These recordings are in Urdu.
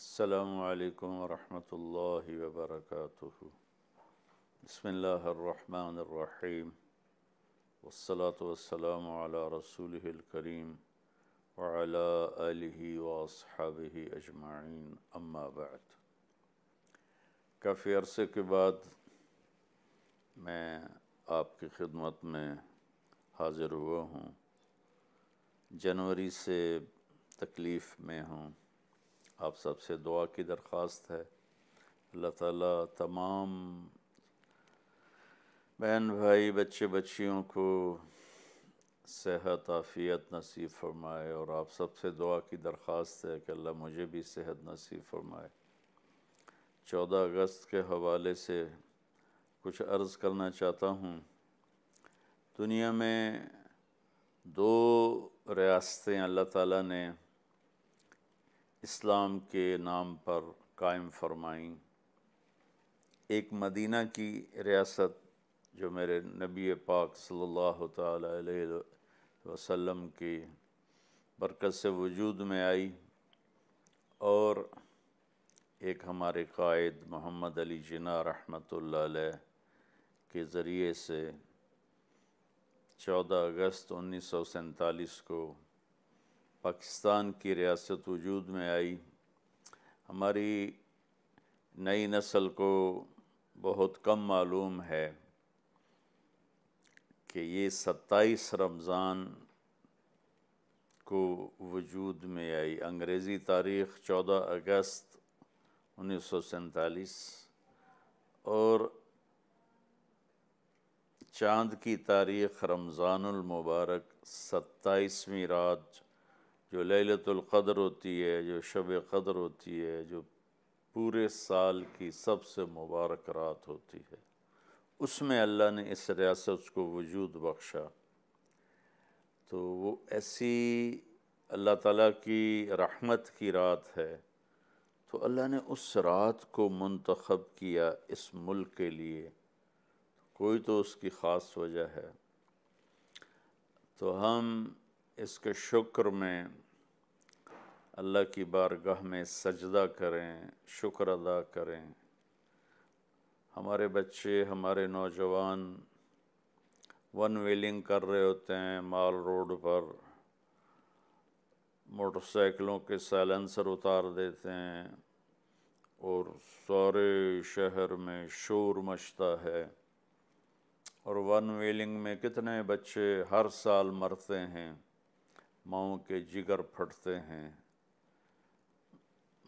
السلام علیکم ورحمۃ اللہ وبرکاتہ بسم اللہ الرحمن الرحیم والصلاة والسلام على رسول الکریم وعلى آلہ واصحابہ اجمعین اما بعد کافی عرصے کے بعد میں آپ کی خدمت میں حاضر ہوا ہوں جنوری سے تکلیف میں ہوں آپ سب سے دعا کی درخواست ہے اللہ تعالیٰ تمام بہن بھائی بچے بچیوں کو صحت عافیت نصیب فرمائے اور آپ سب سے دعا کی درخواست ہے کہ اللہ مجھے بھی صحت نصیب فرمائے چودہ اگست کے حوالے سے کچھ عرض کرنا چاہتا ہوں دنیا میں دو ریاستیں اللہ تعالیٰ نے اسلام کے نام پر قائم فرمائیں ایک مدینہ کی ریاست جو میرے نبی پاک صلی اللہ تعالی علیہ وسلم برکت سے وجود میں آئی اور ایک ہمارے قائد محمد علی جناح رحمۃ علیہ کے ذریعے سے چودہ اگست انیس سو سینتالیس کو پاکستان کی ریاست وجود میں آئی ہماری نئی نسل کو بہت کم معلوم ہے کہ یہ ستائیس رمضان کو وجود میں آئی انگریزی تاریخ چودہ اگست انیس سو سینتالیس اور چاند کی تاریخ رمضان المبارک ستائیسویں رات جو للت القدر ہوتی ہے جو شب قدر ہوتی ہے جو پورے سال کی سب سے مبارک رات ہوتی ہے اس میں اللہ نے اس ریاست کو وجود بخشا تو وہ ایسی اللہ تعالیٰ کی رحمت کی رات ہے تو اللہ نے اس رات کو منتخب کیا اس ملک کے لیے کوئی تو اس کی خاص وجہ ہے تو ہم اس کے شکر میں اللہ کی بارگاہ میں سجدہ کریں شکر ادا کریں ہمارے بچے ہمارے نوجوان ون ویلنگ کر رہے ہوتے ہیں مال روڈ پر موٹر سائیکلوں کے سائلنسر اتار دیتے ہیں اور سارے شہر میں شور مچتا ہے اور ون ویلنگ میں کتنے بچے ہر سال مرتے ہیں ماؤں کے جگر پھٹتے ہیں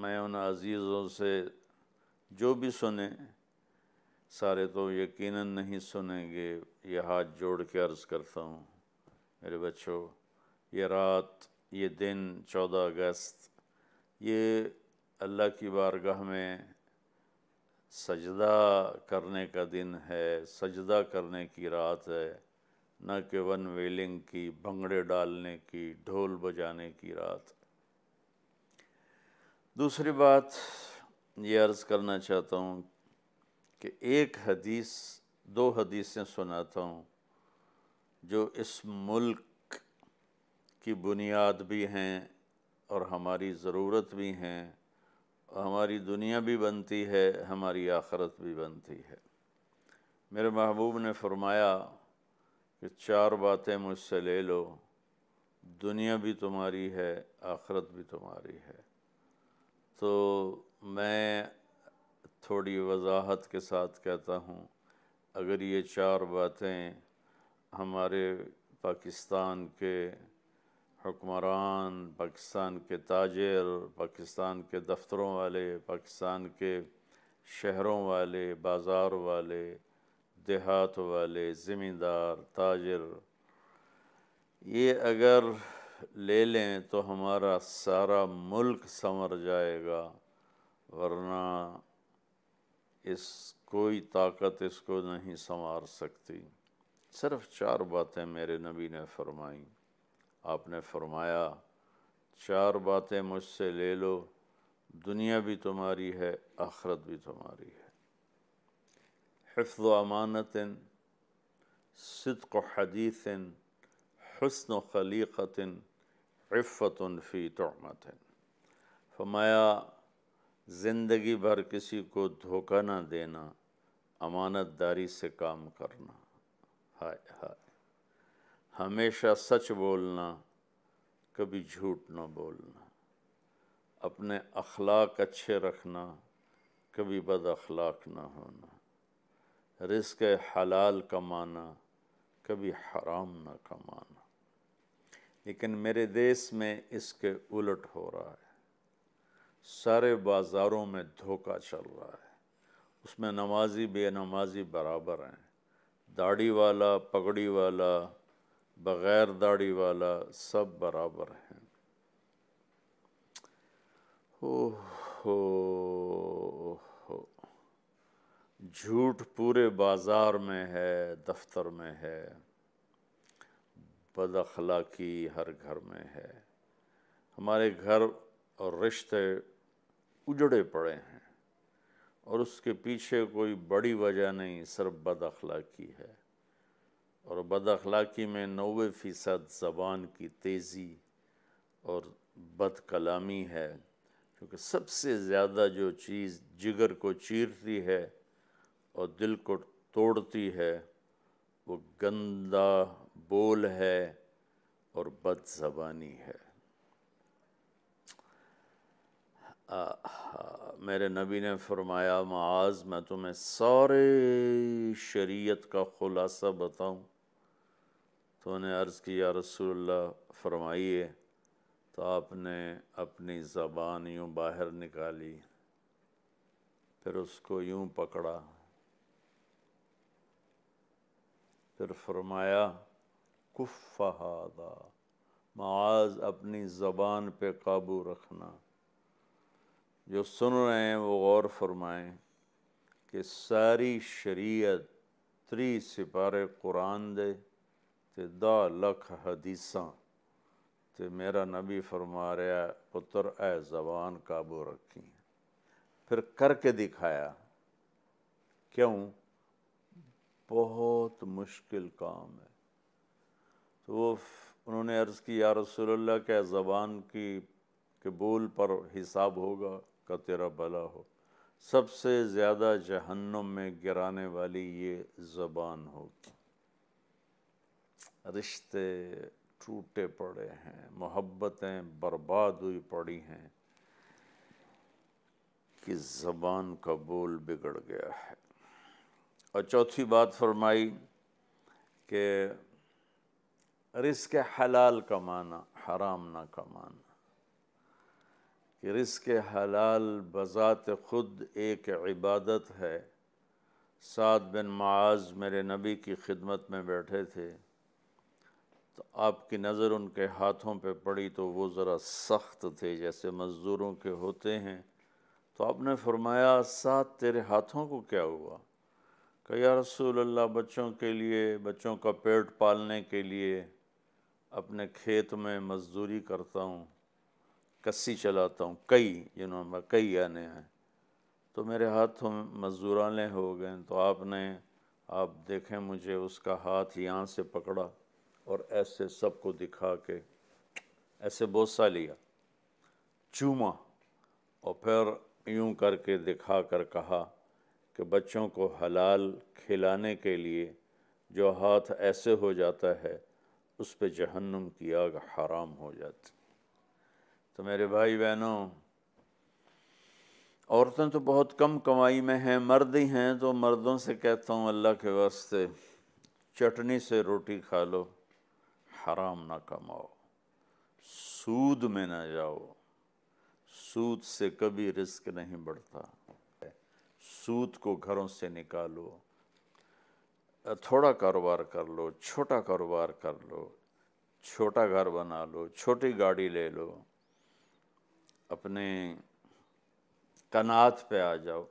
میں ان عزیزوں سے جو بھی سنیں سارے تو یقیناً نہیں سنیں گے یہ ہاتھ جوڑ کے عرض کرتا ہوں میرے بچوں یہ رات یہ دن چودہ اگست یہ اللہ کی بارگاہ میں سجدہ کرنے کا دن ہے سجدہ کرنے کی رات ہے نہ کہ ون ویلنگ کی بھنگڑے ڈالنے کی ڈھول بجانے کی رات دوسری بات یہ عرض کرنا چاہتا ہوں کہ ایک حدیث دو حدیثیں سناتا ہوں جو اس ملک کی بنیاد بھی ہیں اور ہماری ضرورت بھی ہیں ہماری دنیا بھی بنتی ہے ہماری آخرت بھی بنتی ہے میرے محبوب نے فرمایا کہ چار باتیں مجھ سے لے لو دنیا بھی تمہاری ہے آخرت بھی تمہاری ہے تو میں تھوڑی وضاحت کے ساتھ کہتا ہوں اگر یہ چار باتیں ہمارے پاکستان کے حکمران پاکستان کے تاجر پاکستان کے دفتروں والے پاکستان کے شہروں والے بازار والے دیہات والے زمیندار تاجر یہ اگر لے لیں تو ہمارا سارا ملک سنور جائے گا ورنہ اس کوئی طاقت اس کو نہیں سنوار سکتی صرف چار باتیں میرے نبی نے فرمائیں آپ نے فرمایا چار باتیں مجھ سے لے لو دنیا بھی تمہاری ہے آخرت بھی تمہاری ہے حفظ و امانت صدق و حدیث حسن و خلیقت عفت فی تعمت فمایا زندگی بھر کسی کو دھوکہ نہ دینا امانت داری سے کام کرنا ہائے ہائے ہمیشہ سچ بولنا کبھی جھوٹ نہ بولنا اپنے اخلاق اچھے رکھنا کبھی بد اخلاق نہ ہونا رزق حلال کمانا کبھی حرام نہ کمانا لیکن میرے دیس میں اس کے الٹ ہو رہا ہے سارے بازاروں میں دھوکہ چل رہا ہے اس میں نمازی بے نمازی برابر ہیں داڑھی والا پگڑی والا بغیر داڑھی والا سب برابر ہیں او ہو جھوٹ پورے بازار میں ہے دفتر میں ہے بد اخلاقی ہر گھر میں ہے ہمارے گھر اور رشتے اجڑے پڑے ہیں اور اس کے پیچھے کوئی بڑی وجہ نہیں صرف بد اخلاقی ہے اور بد اخلاقی میں نوے فیصد زبان کی تیزی اور بد کلامی ہے کیونکہ سب سے زیادہ جو چیز جگر کو چیرتی ہے اور دل کو توڑتی ہے وہ گندہ بول ہے اور بد زبانی ہے میرے نبی نے فرمایا معاذ میں تمہیں سارے شریعت کا خلاصہ بتاؤں تو انہیں عرض کیا رسول اللہ فرمائیے تو آپ نے اپنی زبان یوں باہر نکالی پھر اس کو یوں پکڑا پھر فرمایا کفادہ معاذ اپنی زبان پہ قابو رکھنا جو سن رہے ہیں وہ غور فرمائیں کہ ساری شریعت تری سپارے قرآن دے تے دا لکھ حدیثاں تے میرا نبی فرما رہا پتر اے زبان قابو رکھی پھر کر کے دکھایا کیوں بہت مشکل کام ہے تو وہ انہوں نے عرض کی یا رسول اللہ کیا زبان کی قبول پر حساب ہوگا کا تیرا بھلا ہو سب سے زیادہ جہنم میں گرانے والی یہ زبان ہوگی رشتے ٹوٹے پڑے ہیں محبتیں برباد ہوئی پڑی ہیں کہ زبان کا بول بگڑ گیا ہے اور چوتھی بات فرمائی کہ رزق حلال کا معنی حرام نہ کا معنی کہ رزق حلال بذات خود ایک عبادت ہے سعد بن معاذ میرے نبی کی خدمت میں بیٹھے تھے تو آپ کی نظر ان کے ہاتھوں پہ پڑی تو وہ ذرا سخت تھے جیسے مزدوروں کے ہوتے ہیں تو آپ نے فرمایا سعد تیرے ہاتھوں کو کیا ہوا کہ یا رسول اللہ بچوں کے لیے بچوں کا پیٹ پالنے کے لیے اپنے کھیت میں مزدوری کرتا ہوں کسی چلاتا ہوں کئی جنہوں میں کئی آنے ہیں تو میرے ہاتھوں مزدورانے ہو گئے تو آپ نے آپ دیکھیں مجھے اس کا ہاتھ یہاں سے پکڑا اور ایسے سب کو دکھا کے ایسے بوسہ لیا چوما اور پھر یوں کر کے دکھا کر کہا کہ بچوں کو حلال کھلانے کے لیے جو ہاتھ ایسے ہو جاتا ہے اس پہ جہنم کی آگ حرام ہو جاتی تو میرے بھائی بہنوں عورتیں تو بہت کم کمائی میں ہیں مرد ہی ہیں تو مردوں سے کہتا ہوں اللہ کے واسطے چٹنی سے روٹی کھا لو حرام نہ کماؤ سود میں نہ جاؤ سود سے کبھی رزق نہیں بڑھتا سود کو گھروں سے نکالو تھوڑا کاروبار کر لو چھوٹا کاروبار کر لو چھوٹا گھر بنا لو چھوٹی گاڑی لے لو اپنے کنات پہ آ جاؤ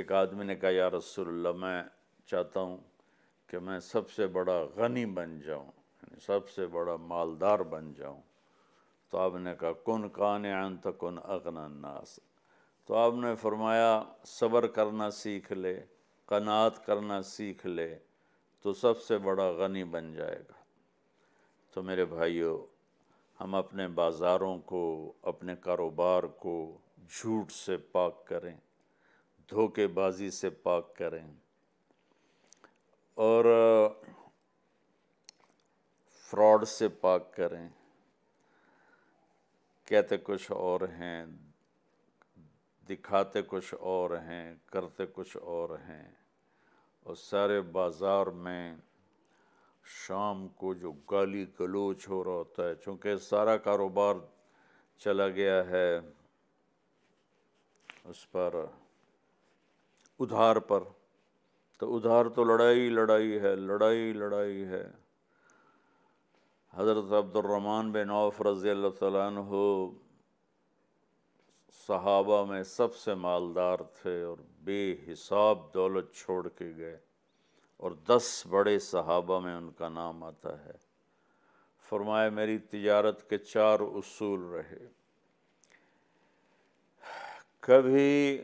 ایک آدمی نے کہا یا رسول اللہ میں چاہتا ہوں کہ میں سب سے بڑا غنی بن جاؤں یعنی سب سے بڑا مالدار بن جاؤں تو آپ نے کہا کن کان تو کن اغنا ناس تو آپ نے فرمایا صبر کرنا سیکھ لے قناعت کرنا سیکھ لے تو سب سے بڑا غنی بن جائے گا تو میرے بھائیوں ہم اپنے بازاروں کو اپنے کاروبار کو جھوٹ سے پاک کریں دھوکے بازی سے پاک کریں اور فراڈ سے پاک کریں کہتے کچھ اور ہیں دکھاتے کچھ اور ہیں کرتے کچھ اور ہیں اور سارے بازار میں شام کو جو گالی گلوچ ہو رہا ہوتا ہے چونکہ سارا کاروبار چلا گیا ہے اس پر ادھار پر تو ادھار تو لڑائی لڑائی ہے لڑائی لڑائی ہے حضرت عبد الرحمن بن عوف رضی اللہ تعالیٰ عنہ صحابہ میں سب سے مالدار تھے اور بے حساب دولت چھوڑ کے گئے اور دس بڑے صحابہ میں ان کا نام آتا ہے فرمائے میری تجارت کے چار اصول رہے کبھی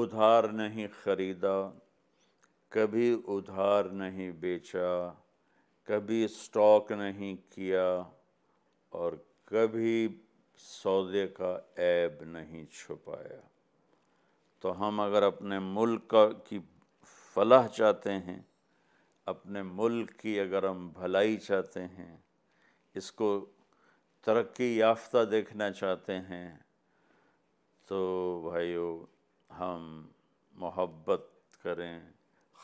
ادھار نہیں خریدا کبھی ادھار نہیں بیچا کبھی اسٹاک نہیں کیا اور کبھی سودے کا عیب نہیں چھپایا تو ہم اگر اپنے ملک کا کی فلاح چاہتے ہیں اپنے ملک کی اگر ہم بھلائی چاہتے ہیں اس کو ترقی یافتہ دیکھنا چاہتے ہیں تو بھائیو ہم محبت کریں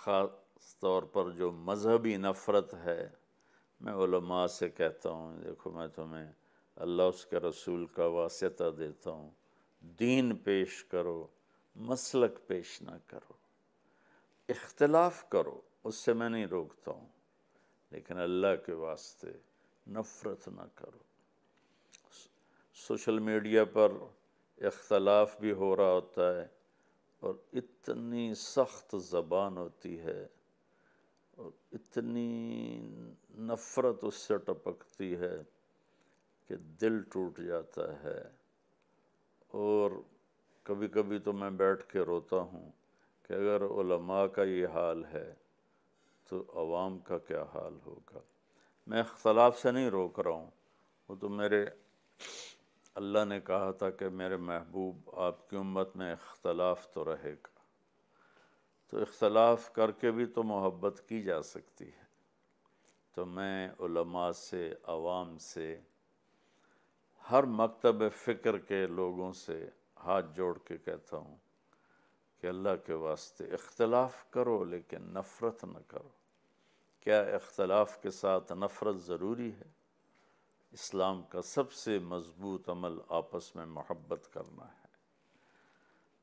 خاص طور پر جو مذہبی نفرت ہے میں علماء سے کہتا ہوں دیکھو میں تمہیں اللہ اس کے رسول کا واسطہ دیتا ہوں دین پیش کرو مسلک پیش نہ کرو اختلاف کرو اس سے میں نہیں روکتا ہوں لیکن اللہ کے واسطے نفرت نہ کرو سوشل میڈیا پر اختلاف بھی ہو رہا ہوتا ہے اور اتنی سخت زبان ہوتی ہے اور اتنی نفرت اس سے ٹپکتی ہے کہ دل ٹوٹ جاتا ہے اور کبھی کبھی تو میں بیٹھ کے روتا ہوں کہ اگر علماء کا یہ حال ہے تو عوام کا کیا حال ہوگا میں اختلاف سے نہیں روک رہا ہوں وہ تو میرے اللہ نے کہا تھا کہ میرے محبوب آپ کی امت میں اختلاف تو رہے گا تو اختلاف کر کے بھی تو محبت کی جا سکتی ہے تو میں علماء سے عوام سے ہر مکتب فکر کے لوگوں سے ہاتھ جوڑ کے کہتا ہوں کہ اللہ کے واسطے اختلاف کرو لیکن نفرت نہ کرو کیا اختلاف کے ساتھ نفرت ضروری ہے اسلام کا سب سے مضبوط عمل آپس میں محبت کرنا ہے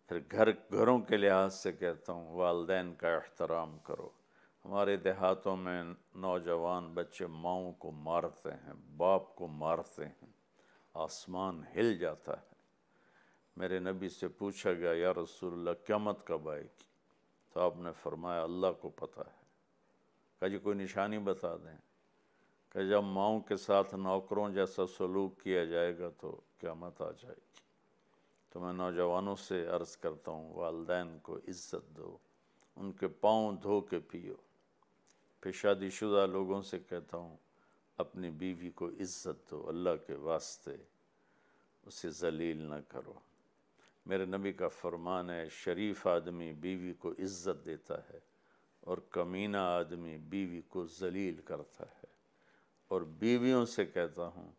پھر گھر گھروں کے لحاظ سے کہتا ہوں والدین کا احترام کرو ہمارے دیہاتوں میں نوجوان بچے ماؤں کو مارتے ہیں باپ کو مارتے ہیں آسمان ہل جاتا ہے میرے نبی سے پوچھا گیا یا رسول اللہ قیامت کب آئے گی تو آپ نے فرمایا اللہ کو پتہ ہے کہ جی کوئی نشانی بتا دیں کہ جب ماؤں کے ساتھ نوکروں جیسا سلوک کیا جائے گا تو قیامت آ جائے گی تو میں نوجوانوں سے عرض کرتا ہوں والدین کو عزت دو ان کے پاؤں دھو کے پیو پھر شادی شدہ لوگوں سے کہتا ہوں اپنی بیوی کو عزت دو اللہ کے واسطے اسے ذلیل نہ کرو میرے نبی کا فرمان ہے شریف آدمی بیوی کو عزت دیتا ہے اور کمینہ آدمی بیوی کو ذلیل کرتا ہے اور بیویوں سے کہتا ہوں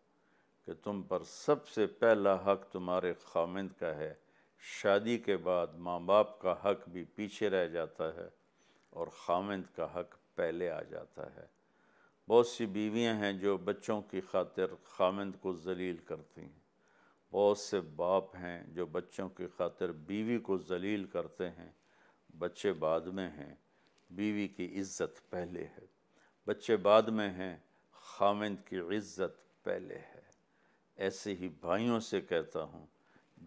کہ تم پر سب سے پہلا حق تمہارے خامند کا ہے شادی کے بعد ماں باپ کا حق بھی پیچھے رہ جاتا ہے اور خامند کا حق پہلے آ جاتا ہے بہت سی بیویاں ہیں جو بچوں کی خاطر خامند کو ذلیل کرتی ہیں بہت سے باپ ہیں جو بچوں کی خاطر بیوی کو ذلیل کرتے ہیں بچے بعد میں ہیں بیوی کی عزت پہلے ہے بچے بعد میں ہیں خامند کی عزت پہلے ہے ایسے ہی بھائیوں سے کہتا ہوں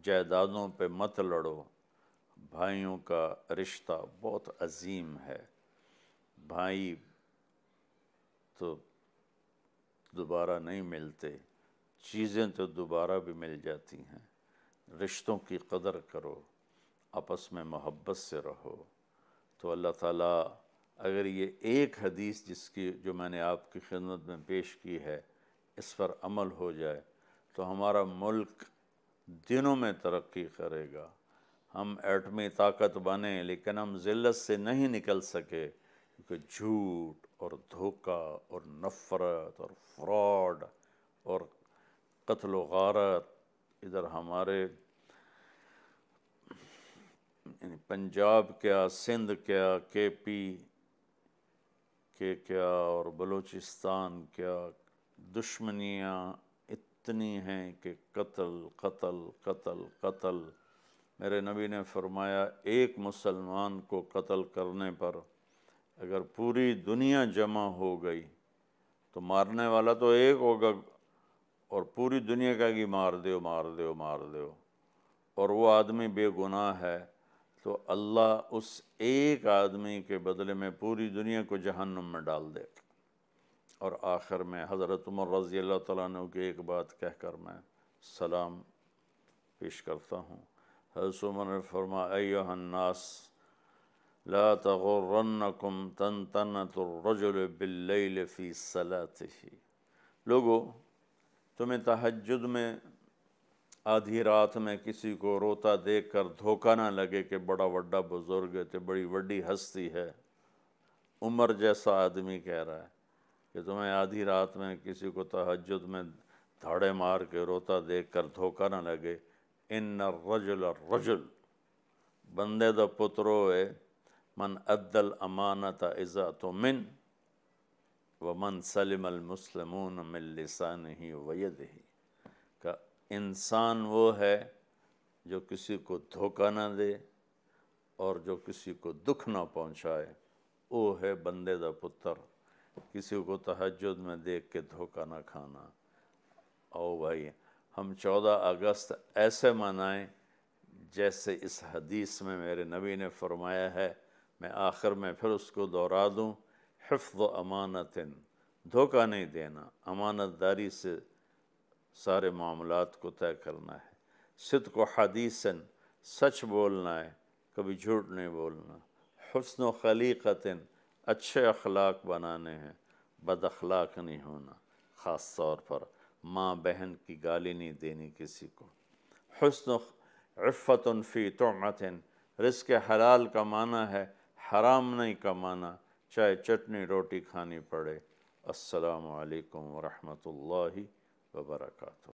جائیدادوں پہ مت لڑو بھائیوں کا رشتہ بہت عظیم ہے بھائی تو دوبارہ نہیں ملتے چیزیں تو دوبارہ بھی مل جاتی ہیں رشتوں کی قدر کرو آپس میں محبت سے رہو تو اللہ تعالیٰ اگر یہ ایک حدیث جس کی جو میں نے آپ کی خدمت میں پیش کی ہے اس پر عمل ہو جائے تو ہمارا ملک دنوں میں ترقی کرے گا ہم ایٹمی طاقت بنیں لیکن ہم ذلت سے نہیں نکل سکے کیونکہ جھوٹ اور دھوکہ اور نفرت اور فراڈ اور قتل و غارت ادھر ہمارے یعنی پنجاب کیا سندھ کیا کے پی کے کیا اور بلوچستان کیا دشمنیاں اتنی ہیں کہ قتل قتل قتل قتل میرے نبی نے فرمایا ایک مسلمان کو قتل کرنے پر اگر پوری دنیا جمع ہو گئی تو مارنے والا تو ایک ہوگا اور پوری دنیا کا گی مار دیو مار دیو مار دیو اور وہ آدمی بے گناہ ہے تو اللہ اس ایک آدمی کے بدلے میں پوری دنیا کو جہنم میں ڈال دے اور آخر میں حضرت عمر رضی اللہ تعالیٰ عنہ کی ایک بات کہہ کر میں سلام پیش کرتا ہوں حضرت عمر حضر فرمای الناس لا تغرنكم تنتنة الرجل بالليل في صلاته لوگو تمہیں تہجد میں آدھی رات میں کسی کو روتا دیکھ کر دھوکہ نہ لگے کہ بڑا وڈا بزرگ ہے تو بڑی وڈی ہستی ہے عمر جیسا آدمی کہہ رہا ہے کہ تمہیں آدھی رات میں کسی کو تحجد میں دھاڑے مار کے روتا دیکھ کر دھوکہ نہ لگے ان رجل رجل بندے دا پترو ہے من عد الامانت ال تو من و من سلم المسلمون من لسان ہی وید ہی کا انسان وہ ہے جو کسی کو دھوکہ نہ دے اور جو کسی کو دکھ نہ پہنچائے وہ ہے بندے دا پتر کسی کو تہجد میں دیکھ کے دھوکہ نہ کھانا او بھائی ہم چودہ اگست ایسے منائیں جیسے اس حدیث میں میرے نبی نے فرمایا ہے میں آخر میں پھر اس کو دہرا دوں حفظ و امانت دھوکہ نہیں دینا امانت داری سے سارے معاملات کو طے کرنا ہے صدق و حدیث سچ بولنا ہے کبھی جھوٹ نہیں بولنا حسن و خلیقتاً اچھے اخلاق بنانے ہیں بد اخلاق نہیں ہونا خاص طور پر ماں بہن کی گالی نہیں دینی کسی کو حسن و عفت فی تعمت رزق حلال کا معنی ہے حرام نہیں کمانا چاہے چٹنی روٹی کھانی پڑے السلام علیکم ورحمۃ اللہ وبرکاتہ